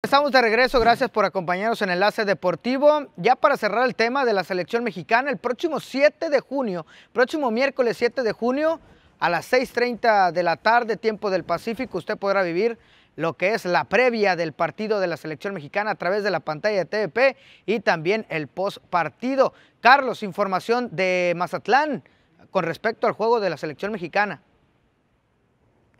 Estamos de regreso, gracias por acompañarnos en Enlace Deportivo. Ya para cerrar el tema de la selección mexicana, el próximo 7 de junio, próximo miércoles 7 de junio, a las 6.30 de la tarde, tiempo del Pacífico, usted podrá vivir lo que es la previa del partido de la selección mexicana a través de la pantalla de TVP y también el post partido. Carlos, información de Mazatlán con respecto al juego de la selección mexicana.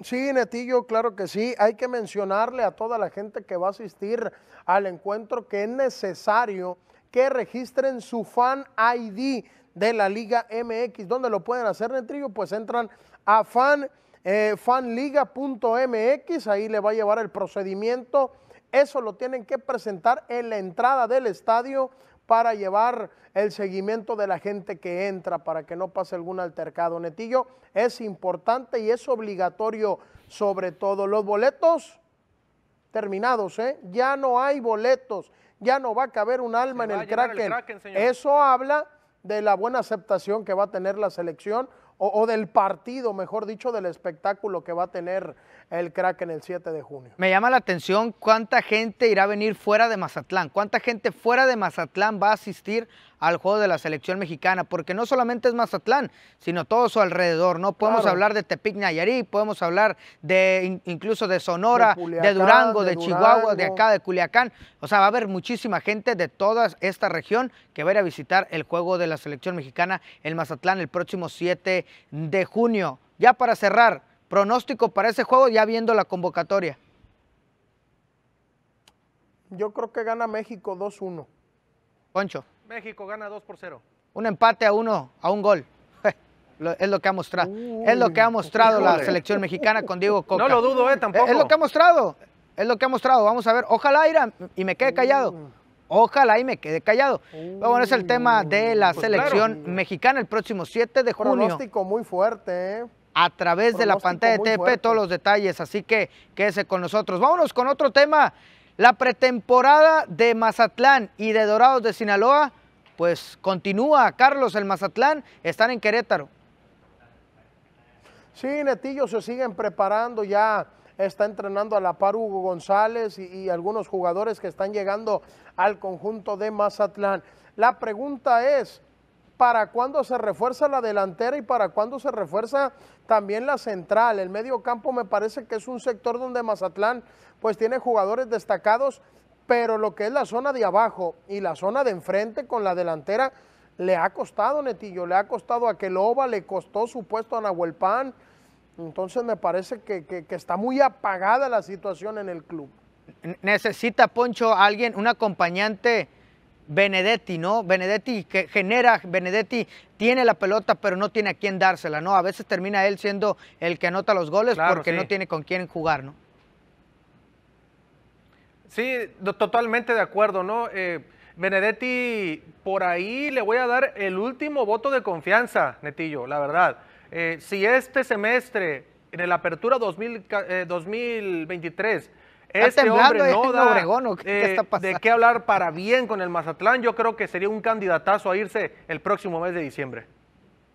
Sí, Netillo, claro que sí. Hay que mencionarle a toda la gente que va a asistir al encuentro que es necesario que registren su fan ID de la Liga MX. ¿Dónde lo pueden hacer, Netillo? Pues entran a fan, eh, fanliga.mx, ahí le va a llevar el procedimiento. Eso lo tienen que presentar en la entrada del estadio para llevar el seguimiento de la gente que entra para que no pase algún altercado. Netillo, es importante y es obligatorio sobre todo. Los boletos terminados, ¿eh? ya no hay boletos, ya no va a caber un alma en el Kraken. Eso habla de la buena aceptación que va a tener la selección o, o, del partido, mejor dicho, del espectáculo que va a tener el crack en el 7 de junio. Me llama la atención cuánta gente irá a venir fuera de Mazatlán, cuánta gente fuera de Mazatlán va a asistir al juego de la selección mexicana, porque no solamente es Mazatlán, sino todo su alrededor, ¿no? Podemos hablar de Tepic Nayarí, podemos hablar de incluso de Sonora, de, Durango, de, Chihuahua, de acá, de Culiacán. O sea, va a haber muchísima gente de toda esta región que va a ir a visitar el juego de la selección mexicana en Mazatlán el próximo 7 de junio. Ya para cerrar, Pronóstico para ese juego ya viendo la convocatoria. Yo creo que gana México 2-1. Poncho. México gana 2 por 0. Un empate a uno, a un gol. es lo que ha mostrado. es lo que ha mostrado la selección mexicana con Diego Coca. No lo dudo, eh, tampoco. Es, lo que ha mostrado. Es lo que ha mostrado. Vamos a ver. Ojalá ira y me quede callado. Mm. Ojalá y me quede callado. bueno, es el tema de la selección pues mexicana el próximo 7 de junio. Pronóstico muy fuerte, ¿eh? a través de la pantalla de TP, todos los detalles, así que quédese con nosotros. Vámonos con otro tema. La pretemporada de Mazatlán y de Dorados de Sinaloa, pues continúa, Carlos, el Mazatlán, están en Querétaro. Sí, Netillo, se siguen preparando ya está entrenando a la par Hugo González y, algunos jugadores que están llegando al conjunto de Mazatlán. La pregunta es, para cuándo se refuerza la delantera y para cuándo se refuerza también la central. El medio campo me parece que es un sector donde Mazatlán pues tiene jugadores destacados, pero lo que es la zona de abajo y la zona de enfrente con la delantera le ha costado, Netillo, le ha costado a Queloba, le costó su puesto a Nahuel Entonces me parece que está muy apagada la situación en el club. Necesita, Poncho, alguien, un acompañante Benedetti, ¿no? Benedetti que genera, Benedetti tiene la pelota, pero no tiene a quién dársela, ¿no? A veces termina él siendo el que anota los goles porque no tiene con quién jugar, ¿no? Sí, totalmente de acuerdo, ¿no? Eh, Benedetti, por ahí le voy a dar el último voto de confianza, Netillo, la verdad. Eh, si este semestre, en la apertura 2023, este hombre no da Obregón, está pasando? de qué hablar para bien con el Mazatlán. Yo creo que sería un candidatazo a irse el próximo mes de diciembre.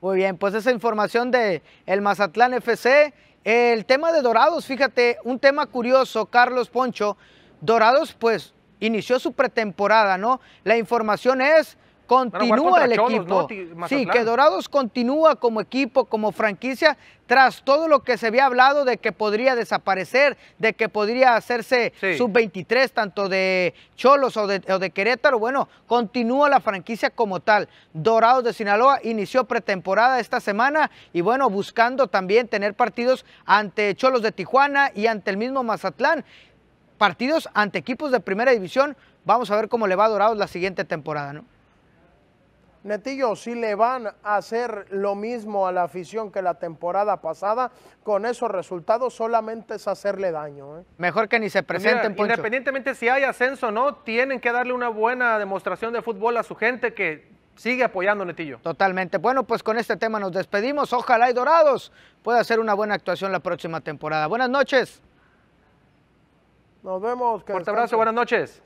Muy bien, pues esa información de el Mazatlán FC. El tema de Dorados, fíjate, un tema curioso, Carlos Poncho. Dorados, pues, inició su pretemporada, ¿no? La información es, Continúa el equipo. Sí, que Dorados continúa como equipo, como franquicia, tras todo lo que se había hablado de que podría desaparecer, de que podría hacerse sub-23, tanto de Cholos o de, o de, Querétaro. Bueno, continúa la franquicia como tal. Dorados de Sinaloa inició pretemporada esta semana y bueno, buscando también tener partidos ante Cholos de Tijuana y ante el mismo Mazatlán. Partidos ante equipos de primera división. Vamos a ver cómo le va a Dorados la siguiente temporada, ¿no? Netillo, si le van a hacer lo mismo a la afición que la temporada pasada, con esos resultados solamente es hacerle daño. ¿eh? Mejor que ni se pues presenten. independientemente si hay ascenso o no, tienen que darle una buena demostración de fútbol a su gente que sigue apoyando Netillo. Totalmente. Bueno, pues con este tema nos despedimos. Ojalá y Dorados pueda hacer una buena actuación la próxima temporada. Buenas noches. Nos vemos. Fuerte abrazo, buenas noches.